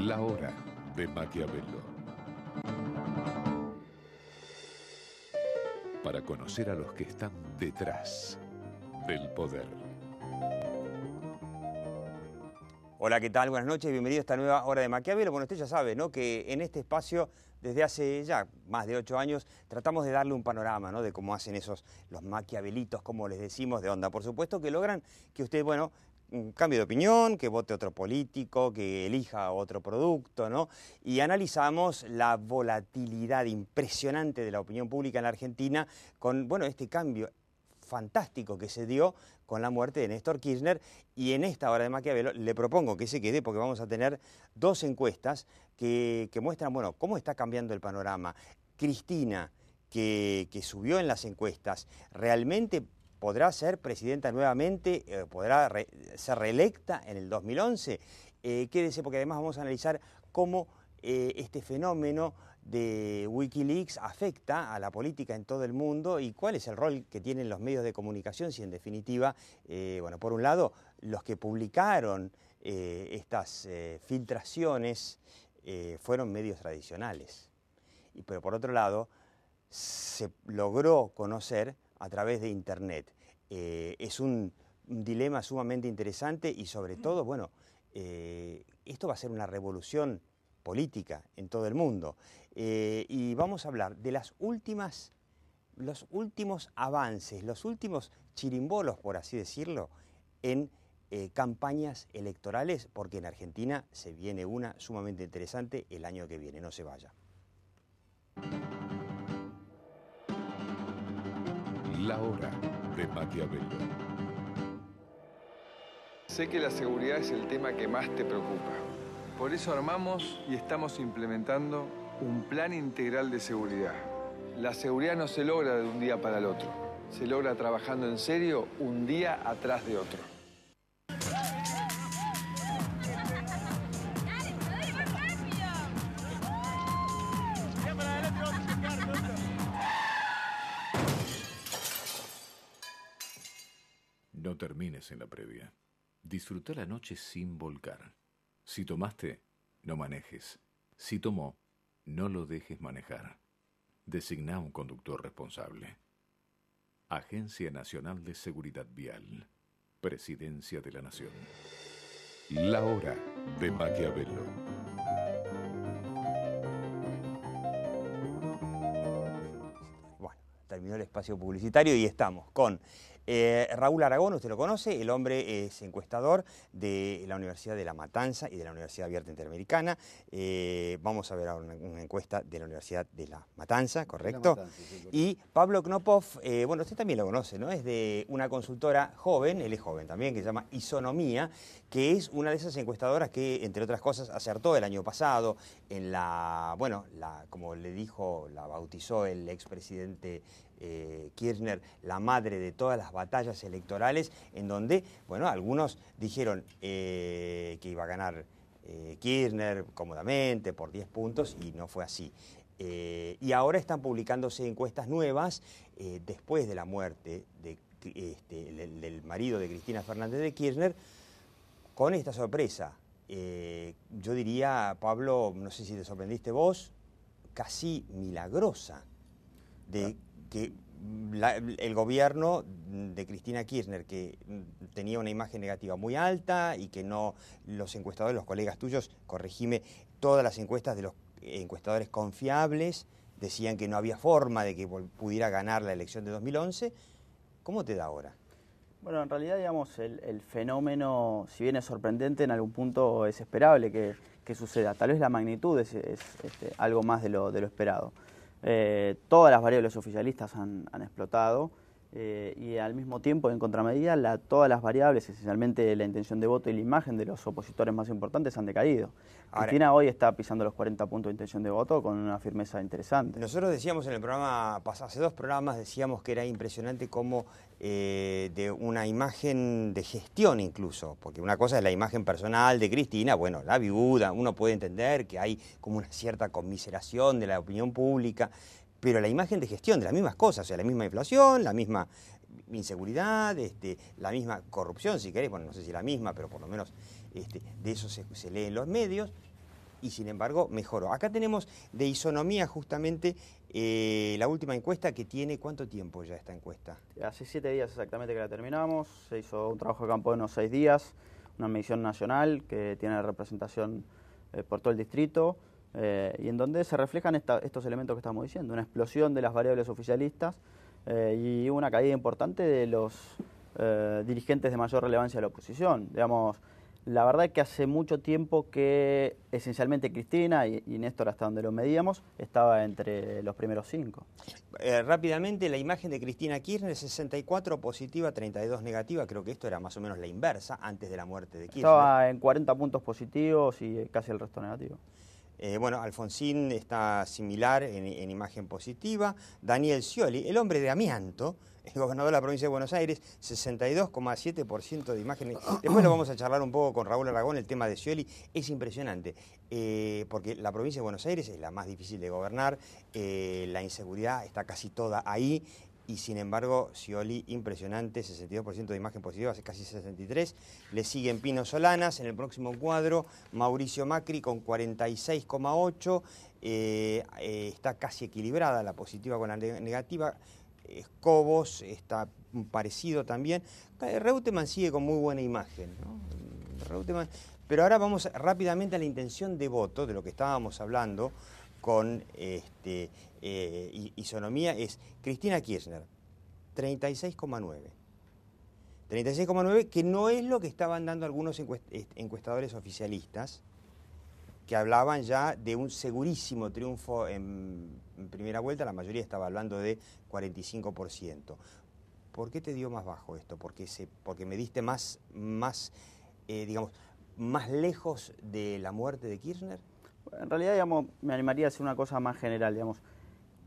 La hora de Maquiavelo. Para conocer a los que están detrás del poder. Hola, ¿qué tal? Buenas noches, bienvenido a esta nueva hora de Maquiavelo. Bueno, usted ya sabe, ¿no? Que en este espacio desde hace ya más de ocho años tratamos de darle un panorama ¿no? de cómo hacen esos los maquiavelitos, como les decimos, de onda. Por supuesto que logran que usted, bueno, Cambio de opinión, que vote otro político, que elija otro producto, ¿no? Y analizamos la volatilidad impresionante de la opinión pública en la Argentina con, bueno, este cambio fantástico que se dio con la muerte de Néstor Kirchner y en esta hora de Maquiavelo le propongo que se quede porque vamos a tener dos encuestas que, muestran, bueno, cómo está cambiando el panorama. Cristina, que, que subió en las encuestas, realmente podrá ser presidenta nuevamente, eh, podrá ser reelecta en el 2011. Eh, quédese porque además vamos a analizar cómo eh, este fenómeno de Wikileaks afecta a la política en todo el mundo y cuál es el rol que tienen los medios de comunicación si en definitiva, eh, bueno, por un lado, los que publicaron estas filtraciones fueron medios tradicionales, pero por otro lado, se logró conocer a través de Internet. Eh, es un, dilema sumamente interesante y sobre mm. todo, bueno, eh, esto va a ser una revolución política en todo el mundo. Eh, y vamos a hablar de las últimas, los últimos avances, los últimos chirimbolos, por así decirlo, en campañas electorales, porque en Argentina se viene una sumamente interesante el año que viene. No se vaya. La Hora de Maquiavelo. Sé que la seguridad es el tema que más te preocupa. Por eso armamos y estamos implementando un plan integral de seguridad. La seguridad no se logra de un día para el otro. Se logra trabajando en serio un día atrás de otro. la previa. Disfruta la noche sin volcar. Si tomaste, no manejes. Si tomó, no lo dejes manejar. Designa un conductor responsable. Agencia Nacional de Seguridad Vial. Presidencia de la Nación. La hora de Maquiavelo. Bueno, terminó el espacio publicitario y estamos con eh, Raúl Aragón, usted lo conoce, el hombre es encuestador de la Universidad de La Matanza y de la Universidad Abierta Interamericana. Eh, vamos a ver ahora una, encuesta de la Universidad de La Matanza, ¿correcto? Y Pablo Knopoff, eh, bueno, usted también lo conoce, ¿no? Es de una consultora joven, él es joven también, que se llama Isonomía, que es una de esas encuestadoras que, entre otras cosas, acertó el año pasado en la, bueno, como le dijo, la bautizó el expresidente Kirchner, la madre de todas las batallas electorales en donde, bueno, algunos dijeron eh, que iba a ganar eh, Kirchner cómodamente por 10 puntos y no fue así. Eh, y ahora están publicándose encuestas nuevas después de la muerte este, del, marido de Cristina Fernández de Kirchner con esta sorpresa. yo diría, Pablo, no sé si te sorprendiste vos, casi milagrosa, de ah. que el gobierno de Cristina Kirchner, que tenía una imagen negativa muy alta y que no los encuestadores, los colegas tuyos, corregime, todas las encuestas de los encuestadores confiables decían que no había forma de que pudiera ganar la elección de 2011. ¿Cómo te da ahora? Bueno, en realidad, digamos, el, fenómeno, si bien es sorprendente, en algún punto es esperable que, suceda. Tal vez la magnitud es, este, algo más de lo esperado. Eh, todas las variables oficialistas han explotado eh, y al mismo tiempo, en contramedida, la, todas las variables, esencialmente la intención de voto y la imagen de los opositores más importantes, han decaído. Cristina hoy está pisando los 40 puntos de intención de voto con una firmeza interesante. Nosotros decíamos en el programa, hace dos programas, decíamos que era impresionante cómo eh, de una imagen de gestión incluso, porque una cosa es la imagen personal de Cristina, bueno, la viuda, uno puede entender que hay como una cierta conmiseración de la opinión pública, pero la imagen de gestión de las mismas cosas, o sea, la misma inflación, la misma inseguridad, este, la misma corrupción, si querés, bueno, no sé si la misma, pero por lo menos este, de eso se, lee en los medios, y sin embargo mejoró. Acá tenemos de isonomía justamente eh, la última encuesta que tiene, ¿cuánto tiempo ya esta encuesta? Hace siete días exactamente que la terminamos, se hizo un trabajo de campo de unos seis días, una medición nacional que tiene representación eh, por todo el distrito. Eh, y en donde se reflejan estos elementos que estamos diciendo, una explosión de las variables oficialistas eh, y una caída importante de los eh, dirigentes de mayor relevancia de la oposición. Digamos, la verdad es que hace mucho tiempo que esencialmente Cristina y, Néstor, hasta donde lo medíamos, estaba entre los primeros cinco. Eh, rápidamente, la imagen de Cristina Kirchner, 64 positiva, 32 negativa, creo que esto era más o menos la inversa antes de la muerte de Kirchner. Estaba en 40 puntos positivos y casi el resto negativo. Eh, bueno, Alfonsín está similar en, imagen positiva. Daniel Scioli, el hombre de amianto, el gobernador de la provincia de Buenos Aires, 62,7% de imágenes. Después lo vamos a charlar un poco con Raúl Aragón, el tema de Scioli. Es impresionante, eh, porque la provincia de Buenos Aires es la más difícil de gobernar, eh, la inseguridad está casi toda ahí, y sin embargo sioli impresionante, 62% de imagen positiva, hace casi 63%. Le siguen Pino Solanas en el próximo cuadro, Mauricio Macri con 46,8%. Eh, eh, está casi equilibrada la positiva con la negativa. Escobos está parecido también. Eh, Reutemann sigue con muy buena imagen. Pero ahora vamos rápidamente a la intención de voto, de lo que estábamos hablando con este, eh, isonomía es Cristina Kirchner, 36,9. 36,9 que no es lo que estaban dando algunos encuestadores oficialistas, que hablaban ya de un segurísimo triunfo en, primera vuelta, la mayoría estaba hablando de 45%. ¿Por qué te dio más bajo esto? Porque, se, porque me diste más, más eh, digamos, más lejos de la muerte de Kirchner. En realidad, digamos, me animaría a decir una cosa más general, digamos.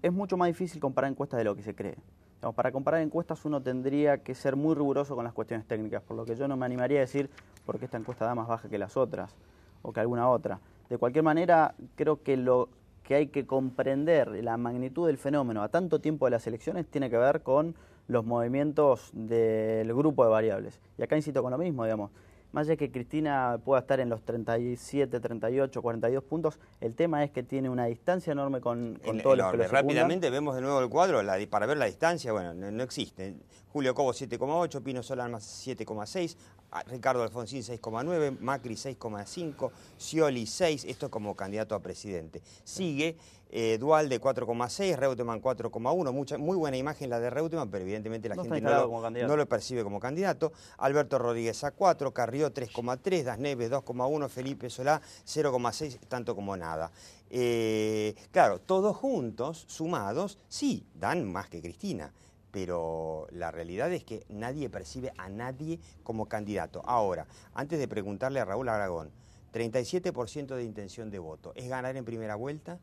Es mucho más difícil comparar encuestas de lo que se cree. Digamos, para comparar encuestas uno tendría que ser muy riguroso con las cuestiones técnicas, por lo que yo no me animaría a decir por qué esta encuesta da más baja que las otras o que alguna otra. De cualquier manera, creo que lo que hay que comprender la magnitud del fenómeno a tanto tiempo de las elecciones tiene que ver con los movimientos del grupo de variables. Y acá insisto con lo mismo, digamos, más allá que Cristina pueda estar en los 37, 38, 42 puntos, el tema es que tiene una distancia enorme con, todos los que Rápidamente vemos de nuevo el cuadro la, para ver la distancia, bueno, no existe. Julio Cobo 7,8, Pino más 7,6, ah, Ricardo Alfonsín 6,9, Macri 6,5, Scioli 6, esto como candidato a presidente. Sigue eh, Dualde 4,6, Reutemann 4,1, muy buena imagen la de Reutemann, pero evidentemente la gente no lo, percibe como candidato. Alberto Rodríguez a 4, Carrió 3,3, Das Neves 2,1, Felipe Solá 0,6, tanto como nada. Eh, claro, todos juntos, sumados, sí, dan más que Cristina pero la realidad es que nadie percibe a nadie como candidato. Ahora, antes de preguntarle a Raúl Aragón, 37% de intención de voto, ¿es ganar en primera vuelta?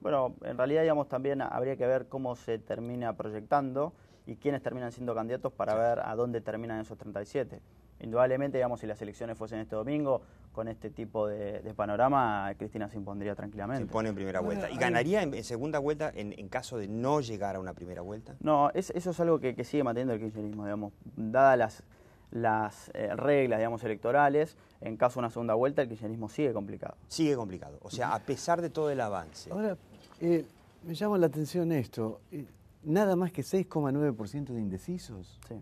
Bueno, en realidad, digamos, también habría que ver cómo se termina proyectando y quiénes terminan siendo candidatos para ver a dónde terminan esos 37. Indudablemente, digamos, si las elecciones fuesen este domingo, con este tipo de, panorama, Cristina se impondría tranquilamente. Se impone en primera vuelta. ¿Y ganaría en, segunda vuelta en, caso de no llegar a una primera vuelta? No, eso es algo que, sigue manteniendo el kirchnerismo, digamos. Dadas las, las eh, reglas, digamos, electorales, en caso de una segunda vuelta el kirchnerismo sigue complicado. Sigue complicado, o sea, a pesar de todo el avance. Ahora, eh, me llama la atención esto. Eh, nada más que 6,9% de indecisos. Sí.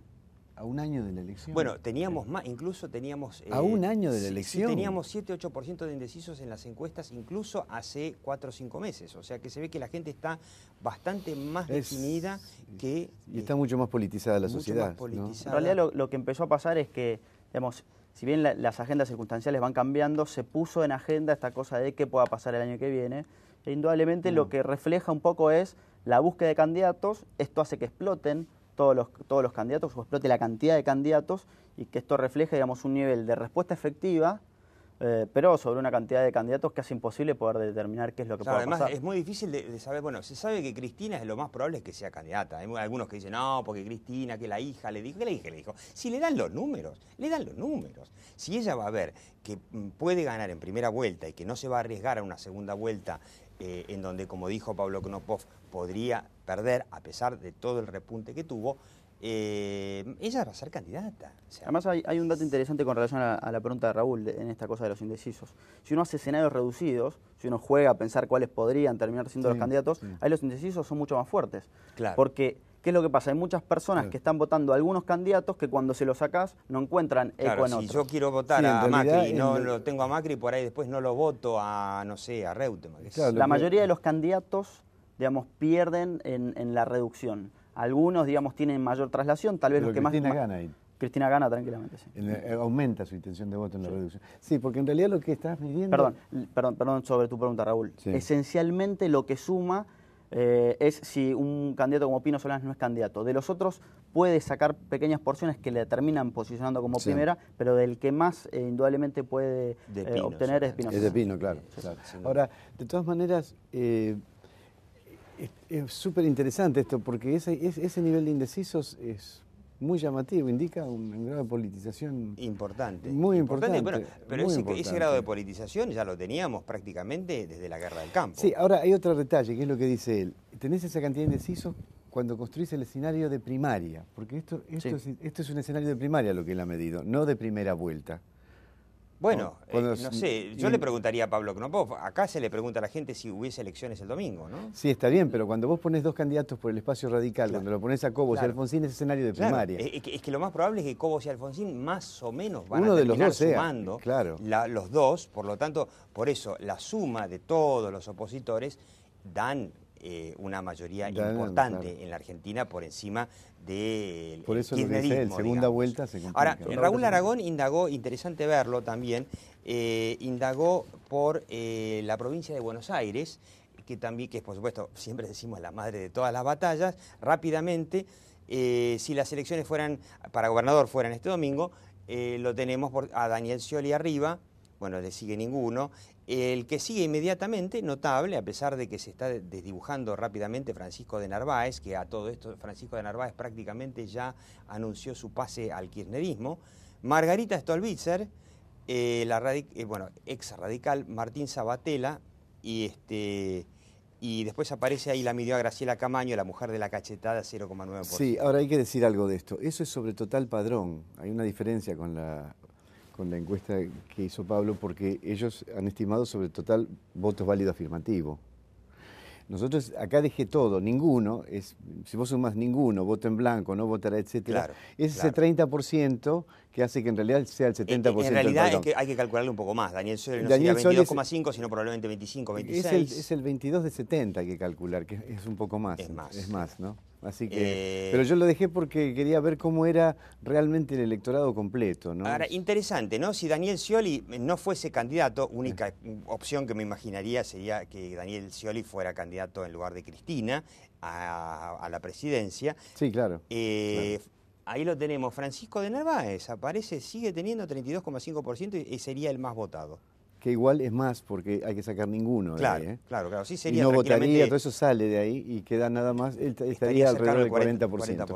A un año de la elección. Bueno, teníamos más, incluso teníamos... a un eh, año de la elección. Sí, teníamos 7-8% de indecisos en las encuestas, incluso hace 4 o 5 meses. O sea que se ve que la gente está bastante más definida que... Y está eh, mucho más politizada la sociedad. En realidad lo, que empezó a pasar es que, digamos, si bien las agendas circunstanciales van cambiando, se puso en agenda esta cosa de qué pueda pasar el año que viene. E indudablemente lo mm. que refleja un poco es la búsqueda de candidatos, esto hace que exploten todos los, todos los candidatos o explote la cantidad de candidatos y que esto refleje digamos, un nivel de respuesta efectiva eh, pero sobre una cantidad de candidatos que hace imposible poder determinar qué es lo que puede además, pasar. es muy difícil de, de, saber. Bueno, se sabe que Cristina es lo más probable que sea candidata. Hay algunos que dicen, no, porque Cristina, que la hija le dijo, que la hija le dijo. Si le dan los números, le dan los números. Si ella va a ver que mm, puede ganar en primera vuelta y que no se va a arriesgar a una segunda vuelta eh, en donde, como dijo Pablo Knopov, podría perder a pesar de todo el repunte que tuvo, eh, ella va a ser candidata. Además hay, un dato interesante con relación a, la pregunta de Raúl en esta cosa de los indecisos. Si uno hace escenarios reducidos, si uno juega a pensar cuáles podrían terminar siendo los candidatos, ahí los indecisos son mucho más fuertes. Claro. Porque ¿Qué es lo que pasa? Hay muchas personas que están votando a algunos candidatos que cuando se los sacás no encuentran eco claro, si yo quiero votar a Macri y no lo tengo a Macri, por ahí después no lo voto a, no sé, a Reutemann. la mayoría de eh. los candidatos, digamos, pierden en, la reducción. Algunos, digamos, tienen mayor traslación, tal vez los que Cristina Gana ahí. Cristina gana tranquilamente, sí. Eh, aumenta su intención de voto en la reducción. Sí, porque en realidad lo que estás midiendo... Perdón, perdón, perdón sobre tu pregunta, Raúl. Esencialmente lo que suma eh, es si un candidato como Pino Solanas no es candidato. De los otros puede sacar pequeñas porciones que le terminan posicionando como primera, pero del que más eh, indudablemente puede eh, obtener es Pino Es de Pino, claro. Ahora, de todas maneras, es súper interesante esto, porque ese, ese nivel de indecisos es muy llamativo, indica un, grado de politización importante. Muy importante. pero ese, grado de politización ya lo teníamos prácticamente desde la guerra del campo. Sí, ahora hay otro detalle, que es lo que dice él. Tenés esa cantidad de indecisos cuando construís el escenario de primaria, porque esto, esto es un escenario de primaria lo que él ha medido, no de primera vuelta. Bueno, ¿no? Eh, sé, yo le preguntaría a Pablo Knopov, acá se le pregunta a la gente si hubiese elecciones el domingo, ¿no? Sí, está bien, pero cuando vos pones dos candidatos por el espacio radical, cuando lo pones a Cobos y Alfonsín es escenario de primaria. Eh, es que, lo más probable es que Cobos y Alfonsín más o menos van a terminar sumando los dos, por lo tanto, por eso la suma de todos los opositores dan eh, una mayoría importante en la Argentina por encima del Por eso lo que segunda vuelta se complica. Ahora, Raúl Aragón indagó, interesante verlo también, eh, indagó por eh, la provincia de Buenos Aires, que también, que es por supuesto, siempre decimos la madre de todas las batallas, rápidamente, si las elecciones fueran, para gobernador fueran este domingo, lo tenemos por, a Daniel Scioli arriba, bueno, le sigue ninguno, el que sigue inmediatamente, notable, a pesar de que se está desdibujando rápidamente Francisco de Narváez, que a todo esto Francisco de Narváez prácticamente ya anunció su pase al kirchnerismo, Margarita Stolbitzer, eh, la eh, bueno, ex radical Martín Sabatella, y, este, y después aparece ahí la midió a Graciela Camaño, la mujer de la cachetada 0,9%. Sí, ahora hay que decir algo de esto. Eso es sobre total padrón. Hay una diferencia con la con la encuesta que hizo Pablo porque ellos han estimado sobre el total votos válidos afirmativo. Nosotros acá dejé todo, ninguno, es, si vos sumás ninguno, voto en blanco, no votará, etcétera, es ese 30% que hace que en realidad sea el 70%. En, en realidad hay que calcularle un poco más. Daniel Soler no sería 22,5, sino probablemente 25, 26. Es el, es 22 de 70 hay que calcular, que es un poco más. más. Es más, ¿no? Así que, eh, pero yo lo dejé porque quería ver cómo era realmente el electorado completo. ¿no? Ahora, interesante, ¿no? Si Daniel Scioli eh, no fuese candidato, única opción que me imaginaría sería que Daniel Scioli fuera candidato en lugar de Cristina a, la presidencia. Sí, eh, claro. Ahí lo tenemos, Francisco de Narváez aparece, sigue teniendo 32,5% y sería el más votado que igual es más, porque hay que sacar ninguno. ¿eh? Claro, claro, Sí sería y no votaría, todo eso sale de ahí y queda nada más, estaría, alrededor del 40%.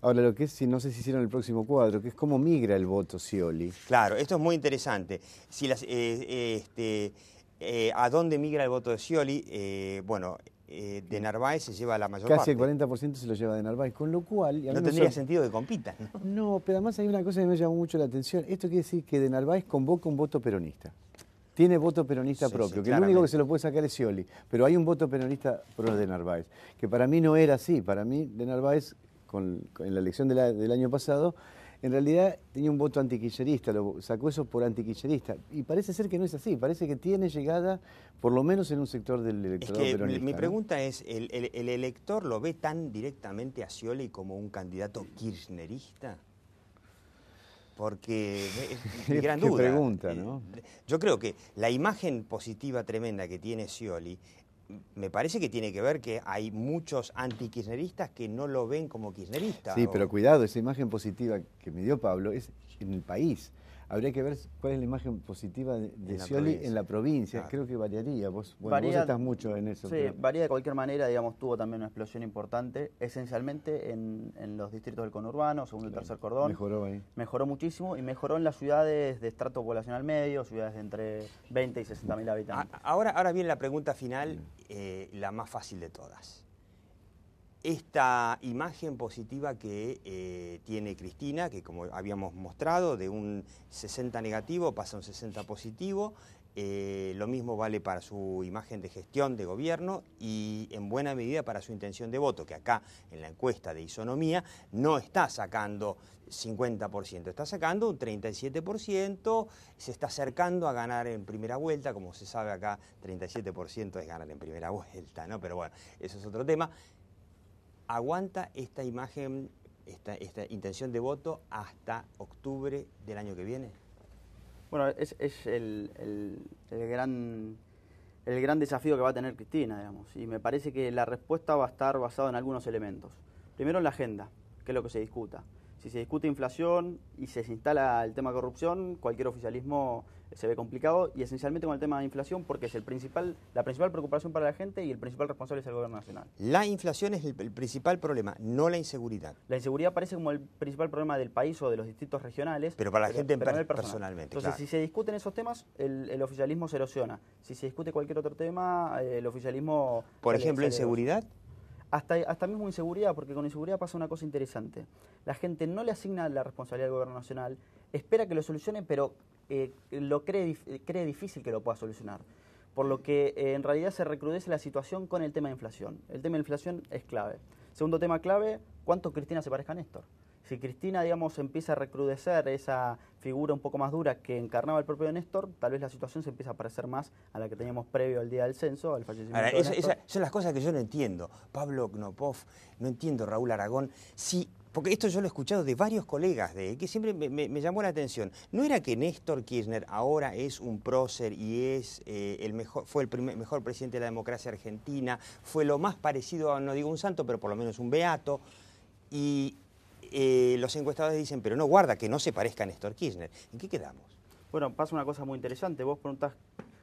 Ahora, lo que es, si no sé si hicieron el próximo cuadro, que es cómo migra el voto Scioli. Claro, esto es muy interesante. Si las, eh, este, eh, ¿A dónde migra el voto de Scioli? bueno, de Narváez se lleva la mayor Casi parte. Casi el 40% se lo lleva de Narváez, con lo cual... No tendría sentido que compita, no, pero además hay una cosa que me llamó mucho la atención. Esto quiere decir que de Narváez convoca un voto peronista tiene voto peronista propio, que lo único que se lo puede sacar es Scioli, pero hay un voto peronista pro de Narváez, que para mí no era así, para mí de Narváez, en la elección del año pasado, en realidad tenía un voto antiquillerista, lo sacó eso por antiquillerista. Y parece ser que no es así, parece que tiene llegada, por lo menos en un sector del electorado peronista, Mi, pregunta es, ¿el, el, elector lo ve tan directamente a Scioli como un candidato kirchnerista? porque es mi gran duda. pregunta, eh, ¿no? Yo creo que la imagen positiva tremenda que tiene Scioli me parece que tiene que ver que hay muchos anti kirchneristas que no lo ven como kirchnerista. Sí, pero cuidado, esa imagen positiva que me dio Pablo es en el país. Habría que ver cuál es la imagen positiva de, en Scioli en la provincia. Ah. Creo que variaría. Vos, estás mucho en eso. Sí, varía de cualquier manera. Digamos, tuvo también una explosión importante, esencialmente en, los distritos del conurbano, segundo y tercer cordón. Mejoró ahí. Mejoró muchísimo y mejoró en las ciudades de estrato poblacional medio, ciudades de entre 20 y 60 mil habitantes. Ahora, ahora viene la pregunta final, eh, la más fácil de todas esta imagen positiva que eh, tiene Cristina, que como habíamos mostrado, de un 60 negativo pasa a un 60 positivo, eh, lo mismo vale para su imagen de gestión de gobierno y en buena medida para su intención de voto, que acá en la encuesta de isonomía no está sacando 50%, está sacando un 37%, se está acercando a ganar en primera vuelta, como se sabe acá 37% es ganar en primera vuelta, ¿no? Pero bueno, eso es otro tema aguanta esta imagen, esta, intención de voto hasta octubre del año que viene? Bueno, es, el, gran, el gran desafío que va a tener Cristina, digamos, y me parece que la respuesta va a estar basada en algunos elementos. Primero en la agenda, que es lo que se discuta. Si se discute inflación y se instala el tema corrupción, cualquier oficialismo se ve complicado y esencialmente con el tema de inflación porque es el principal, la principal preocupación para la gente y el principal responsable es el gobierno nacional. La inflación es el, principal problema, no la inseguridad. La inseguridad parece como el principal problema del país o de los distritos regionales. Pero para la gente en personalmente. Entonces, si se discuten esos temas, el, oficialismo se erosiona. Si se discute cualquier otro tema, eh, el oficialismo... Por ejemplo, inseguridad. Hasta, hasta, mismo inseguridad, porque con inseguridad pasa una cosa interesante. La gente no le asigna la responsabilidad al gobierno nacional, espera que lo solucione, pero eh, lo cree, cree, difícil que lo pueda solucionar. Por lo que eh, en realidad se recrudece la situación con el tema de inflación. El tema de inflación es clave. Segundo tema clave, ¿cuánto Cristina se parezca a Néstor? Si Cristina, digamos, empieza a recrudecer esa figura un poco más dura que encarnaba el propio Néstor, tal vez la situación se empieza a parecer más a la que teníamos previo al día del censo, al fallecimiento de Néstor. son las cosas que yo no entiendo. Pablo Knopoff, no entiendo Raúl Aragón. Si porque esto yo lo he escuchado de varios colegas de que siempre me, llamó la atención. ¿No era que Néstor Kirchner ahora es un prócer y es eh, el mejor, fue el primer, mejor presidente de la democracia argentina? Fue lo más parecido a, no digo un santo, pero por lo menos un beato. Y eh, los encuestadores dicen, pero no guarda, que no se parezca a Néstor Kirchner. ¿En qué quedamos? Bueno, pasa una cosa muy interesante. Vos preguntás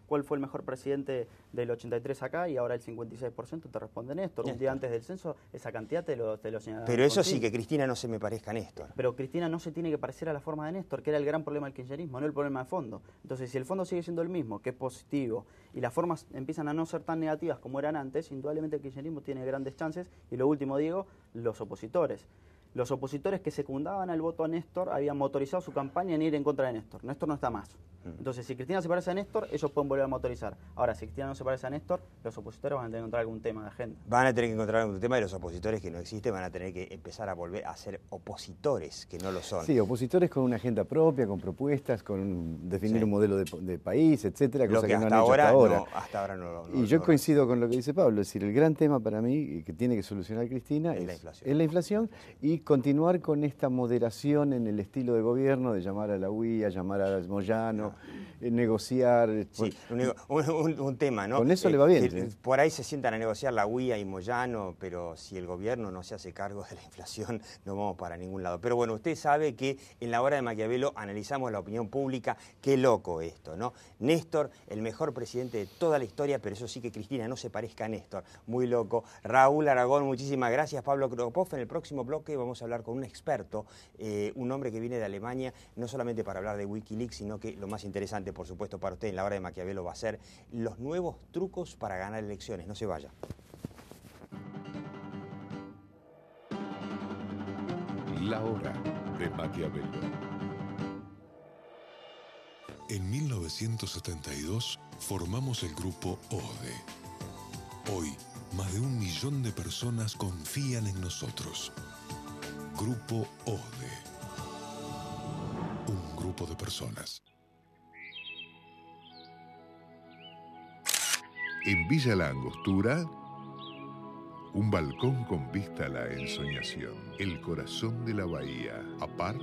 cuál fue el mejor presidente del 83 acá y ahora el 56% te responde Néstor. Un día antes del censo esa cantidad te lo, te Pero eso sí, que Cristina no se me parezca a Néstor. Pero Cristina no se tiene que parecer a la forma de Néstor, que era el gran problema del kirchnerismo, no el problema de fondo. Entonces, si el fondo sigue siendo el mismo, que es positivo, y las formas empiezan a no ser tan negativas como eran antes, indudablemente el kirchnerismo tiene grandes chances. Y lo último, Diego, los opositores los opositores que secundaban al voto a Néstor habían motorizado su campaña en ir en contra de Néstor. Néstor no está más. Mm. Entonces, si Cristina se parece a Néstor, ellos pueden volver a motorizar. Ahora, si Cristina no se parece a Néstor, los opositores van a tener que encontrar algún tema de agenda. Van a tener que encontrar algún tema y los opositores que no existen van a tener que empezar a volver a ser opositores que no lo son. Sí, opositores con una agenda propia, con propuestas, con definir un modelo de, país, etcétera, cosas que, no han ahora, hasta ahora. hasta ahora no, y yo coincido con lo que dice Pablo, es decir, el gran tema para mí que tiene que solucionar Cristina es, la inflación. Es la continuar con esta moderación en el estilo de gobierno, de llamar a la UIA, llamar a Moyano, eh, negociar. Eh, un, tema, ¿no? Con eso eh, le va bien. por ahí se sientan a negociar la UIA y Moyano, pero si el gobierno no se hace cargo de la inflación, no vamos para ningún lado. Pero bueno, usted sabe que en la hora de Maquiavelo analizamos la opinión pública. Qué loco esto, ¿no? Néstor, el mejor presidente de toda la historia, pero eso sí que Cristina no se parezca a Néstor. Muy loco. Raúl Aragón, muchísimas gracias. Pablo Kropoff, en el próximo bloque vamos vamos a hablar con un experto, eh, un hombre que viene de Alemania, no solamente para hablar de Wikileaks, sino que lo más interesante, por supuesto, para usted en la hora de Maquiavelo va a ser los nuevos trucos para ganar elecciones. No se vaya. La hora de Maquiavelo. En 1972 formamos el grupo ODE. Hoy, más de un millón de personas confían en nosotros. Grupo ODE. Un grupo de personas. En Villa La Angostura, un balcón con vista a la ensoñación, el corazón de la bahía, par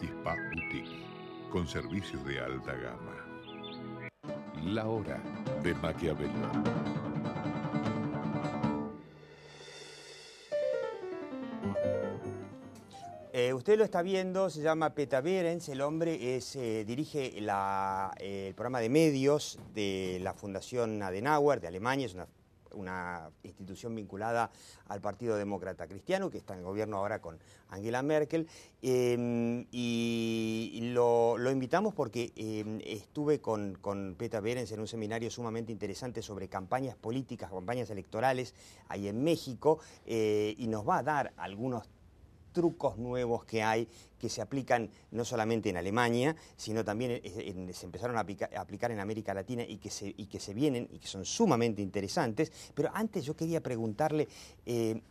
y Spa Boutique, con servicios de alta gama. La hora de Maquiavelo. usted lo está viendo, se llama Peta Behrens, el hombre eh, dirige eh, el programa de medios de la Fundación Adenauer de Alemania, es una, institución vinculada al Partido Demócrata Cristiano, que está en gobierno ahora con Angela Merkel, em, y lo, invitamos porque em, estuve con, con Peta en un seminario sumamente interesante sobre campañas políticas, campañas electorales ahí en México, eh, y nos va a dar algunos trucos nuevos que hay que se aplican no solamente en Alemania, sino también se empezaron a, aplicar en América Latina y que, se, que se vienen y que son sumamente interesantes. Pero antes yo quería preguntarle, eh,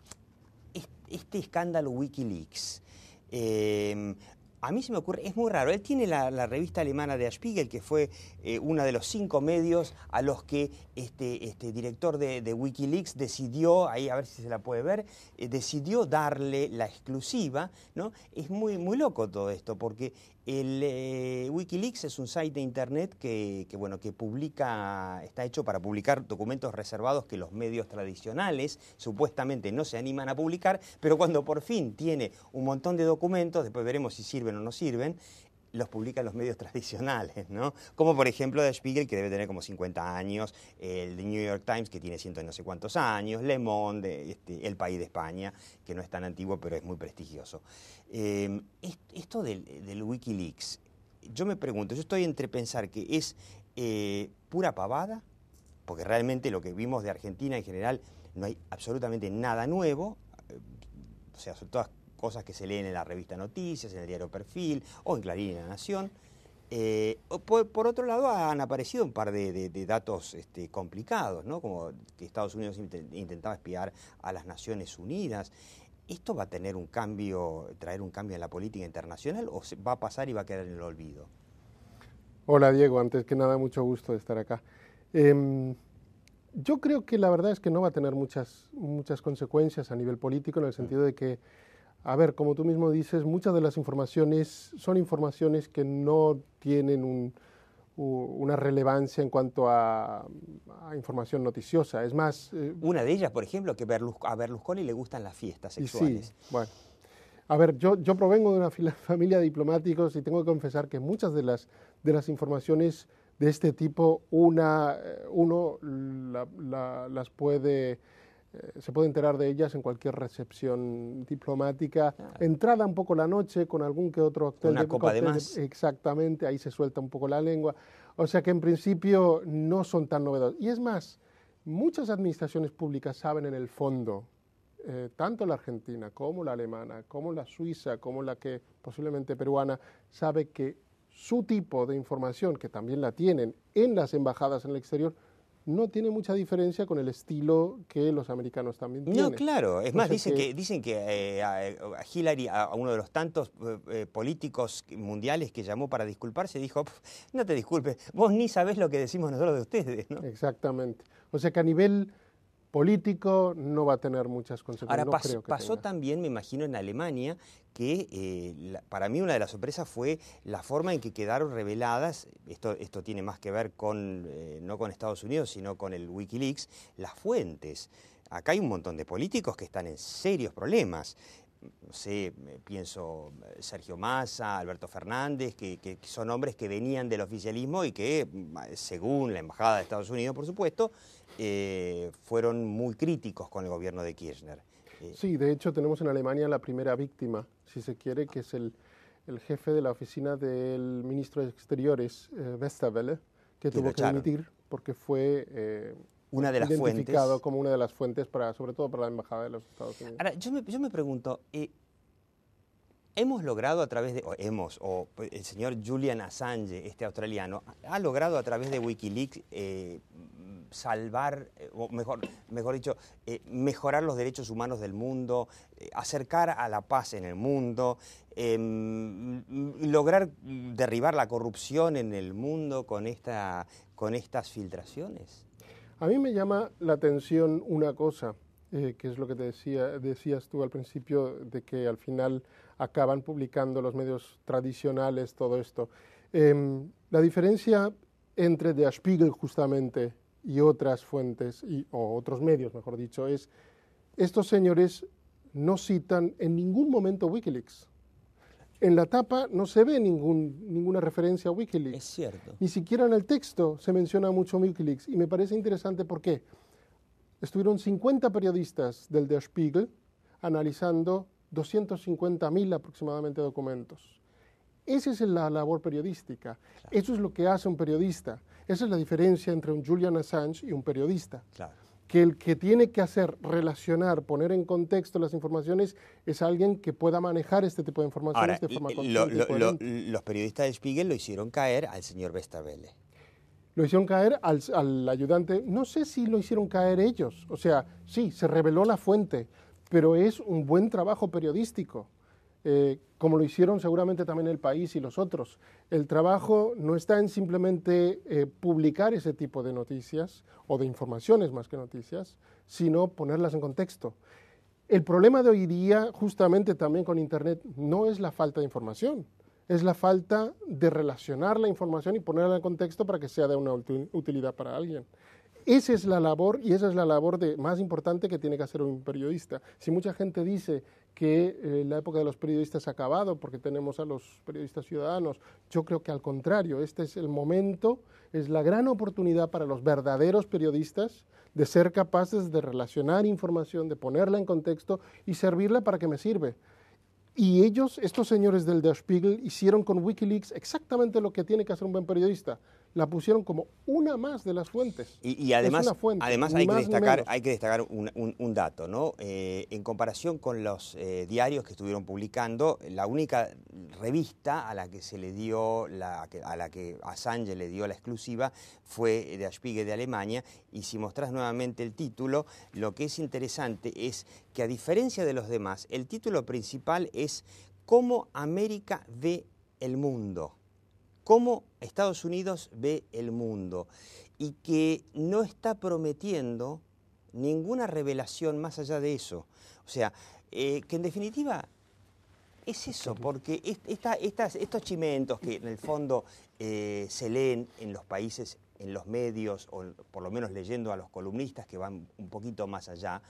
este escándalo Wikileaks, eh, a mí se me ocurre, es muy raro, él tiene la, revista alemana de Spiegel, que fue eh, uno de los cinco medios a los que este, este director de, Wikileaks decidió, ahí a ver si se la puede ver, eh, decidió darle la exclusiva, ¿no? Es muy, muy loco todo esto, porque el eh, Wikileaks es un site de internet que, que, bueno, que publica, está hecho para publicar documentos reservados que los medios tradicionales supuestamente no se animan a publicar, pero cuando por fin tiene un montón de documentos, después veremos si sirven o no sirven, los publican los medios tradicionales, ¿no? Como por ejemplo The Spiegel, que debe tener como 50 años, el The New York Times, que tiene ciento y no sé cuántos años, Le Monde, este, El País de España, que no es tan antiguo, pero es muy prestigioso. Em, esto del, Wikileaks, yo me pregunto, yo estoy entre pensar que es eh, pura pavada, porque realmente lo que vimos de Argentina en general no hay absolutamente nada nuevo, eh, o sea, sobre todas cosas que se leen en la revista Noticias, en el diario Perfil o en Clarín en La Nación. Eh, por, otro lado, han aparecido un par de, datos este, complicados, como que Estados Unidos intentaba espiar a las Naciones Unidas. ¿Esto va a tener un cambio, traer un cambio en la política internacional o va a pasar y va a quedar en el olvido? Hola Diego, antes que nada mucho gusto de estar acá. Em, yo creo que la verdad es que no va a tener muchas, muchas consecuencias a nivel político en el sentido de que a ver, como tú mismo dices, muchas de las informaciones son informaciones que no tienen una relevancia en cuanto a, información noticiosa. Es más... Eh, una de ellas, por ejemplo, que a Berlusconi le gustan las fiestas sexuales. Sí, bueno. A ver, yo, yo provengo de una familia de diplomáticos y tengo que confesar que muchas de las, de las informaciones de este tipo una, eh, uno las puede eh, se puede enterar de ellas en cualquier recepción diplomática. Entrada un poco la noche con algún que otro actor. Una copa de Exactamente, ahí se suelta un poco la lengua. O sea que en principio no son tan novedosas. Y es más, muchas administraciones públicas saben en el fondo, eh, tanto la argentina como la alemana, como la suiza, como la que posiblemente peruana, sabe que su tipo de información, que también la tienen en las embajadas en el exterior, no tiene mucha diferencia con el estilo que los americanos también tienen. No, claro. Es más, dicen que, eh, dicen que eh, eh, a Hillary, a uno de los tantos políticos mundiales que llamó para disculparse, dijo, no te disculpes, vos ni sabés lo que decimos nosotros de ustedes. ¿no? Exactamente. O sea que a nivel político, no va a tener muchas consecuencias. Ahora, pasó también, me imagino, en Alemania, que eh, para mí una de las sorpresas fue la forma en que quedaron reveladas, esto, esto tiene más que ver con, eh, no con Estados Unidos, sino con el Wikileaks, las fuentes. Acá hay un montón de políticos que están en serios problemas no sé, pienso eh, Sergio Massa, Alberto Fernández, que, son hombres que venían del oficialismo y que, según la Embajada de Estados Unidos, por supuesto, eh, fueron muy críticos con el gobierno de Kirchner. Eh, sí, de hecho tenemos en Alemania la primera víctima, si se quiere, que es el, jefe de la oficina del ministro de Exteriores, eh, que tuvo que admitir porque fue una de las identificado fuentes. como una de las fuentes, para, sobre todo para la Embajada de los Estados Unidos. Ahora, yo me, yo me pregunto, eh, hemos logrado a través de, hemos, o el señor Julian Assange, este australiano, ha logrado a través de Wikileaks eh, salvar, eh, o mejor, mejor dicho, mejorar los derechos humanos del mundo, acercar a la paz en el mundo, em, lograr derribar la corrupción en el mundo con, esta, con estas filtraciones. A mí me llama la atención una cosa, eh, que es lo que te decía, decías tú al principio, de que al final acaban publicando los medios tradicionales todo esto. Em, la diferencia entre de Spiegel justamente y otras fuentes, y, o otros medios, mejor dicho, es estos señores no citan en ningún momento Wikileaks en la tapa no se ve ninguna referencia a Wikileaks. Es cierto. Ni siquiera en el texto se menciona mucho Wikileaks. Y me parece interesante porque estuvieron 50 periodistas del Der Spiegel analizando 250.000 aproximadamente documentos. Esa es la labor periodística. Eso es lo que hace un periodista. Esa es la diferencia entre un Julian Assange y un periodista. Claro que el que tiene que hacer relacionar, poner en contexto las informaciones es alguien que pueda manejar este tipo de informaciones de forma Los periodistas de Spiegel lo hicieron caer al señor Vestabele. Lo hicieron caer al, al, ayudante. No sé si lo hicieron caer ellos. O sea, sí, se reveló la fuente, pero es un buen trabajo periodístico. Eh, como lo hicieron seguramente también el país y los otros. El trabajo no está en simplemente eh, publicar ese tipo de noticias o de informaciones más que noticias, sino ponerlas en contexto. El problema de hoy día, justamente también con Internet, no es la falta de información, es la falta de relacionar la información y ponerla en contexto para que sea de una utilidad para alguien. Esa es la labor y esa es la labor de, más importante que tiene que hacer un periodista. Si mucha gente dice que eh, la época de los periodistas ha acabado porque tenemos a los periodistas ciudadanos. Yo creo que al contrario, este es el momento, es la gran oportunidad para los verdaderos periodistas de ser capaces de relacionar información, de ponerla en contexto y servirla para que me sirve. Y ellos, estos señores del Der Spiegel, hicieron con Wikileaks exactamente lo que tiene que hacer un buen periodista, la pusieron como una más de las fuentes. Y, además, además hay, que destacar, un, dato, ¿no? Eh, en comparación con los eh, diarios que estuvieron publicando, la única revista a la que se le dio, la, a la que Assange le dio la exclusiva fue de Spiegel de Alemania, y si mostrás nuevamente el título, lo que es interesante es que a diferencia de los demás, el título principal es Cómo América ve el mundo cómo Estados Unidos ve el mundo y que no está prometiendo ninguna revelación más allá de eso. O sea, eh, que en definitiva es eso, porque estos chimentos que en el fondo eh, se leen en los países, en los medios, o por lo menos leyendo a los columnistas que van un poquito más allá,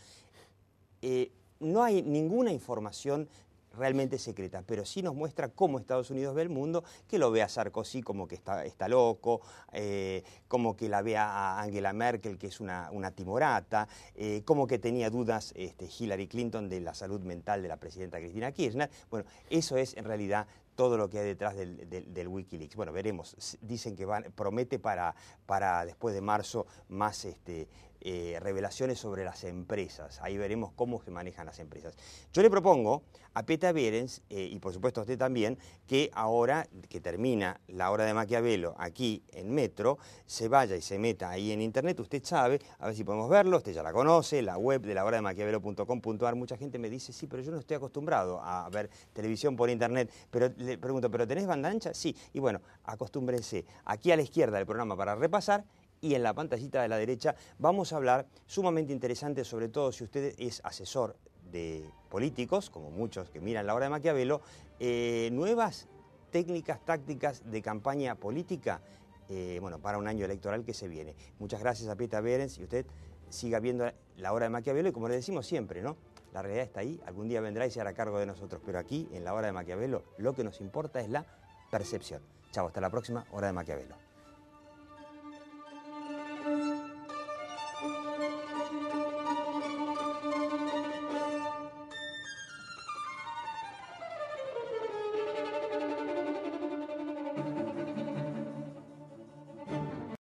eh, no hay ninguna información realmente secreta, pero sí nos muestra cómo Estados Unidos ve el mundo, que lo ve a Sarkozy como que está, está loco, eh, como que la ve a Angela Merkel, que es una, una timorata, eh, como que tenía dudas este, Hillary Clinton de la salud mental de la presidenta Cristina Kirchner. Bueno, eso es en realidad todo lo que hay detrás del, Wikileaks. Bueno, veremos. Dicen que van, promete para, para después de marzo más este, eh, revelaciones sobre las empresas. Ahí veremos cómo se manejan las empresas. Yo le propongo a Peta Bierens eh, y por supuesto a usted también, que ahora que termina la hora de Maquiavelo aquí en Metro, se vaya y se meta ahí en Internet. Usted sabe, a ver si podemos verlo, usted ya la conoce, la web de la hora de maquiavelo.com.ar. Mucha gente me dice, sí, pero yo no estoy acostumbrado a ver televisión por Internet. Pero le pregunto, ¿pero tenés banda ancha? Sí. Y bueno, acostúmbrense aquí a la izquierda del programa para repasar y en la pantallita de la derecha vamos a hablar sumamente interesante, sobre todo si usted es asesor de políticos, como muchos que miran la hora de Maquiavelo, eh, nuevas técnicas, tácticas de campaña política, eh, bueno, para un año electoral que se viene. Muchas gracias a Pieta Berens y usted siga viendo la hora de Maquiavelo y como le decimos siempre, ¿no? La realidad está ahí, algún día vendrá y se hará cargo de nosotros, pero aquí, en la hora de Maquiavelo, lo que nos importa es la percepción. Chao, hasta la próxima hora de Maquiavelo.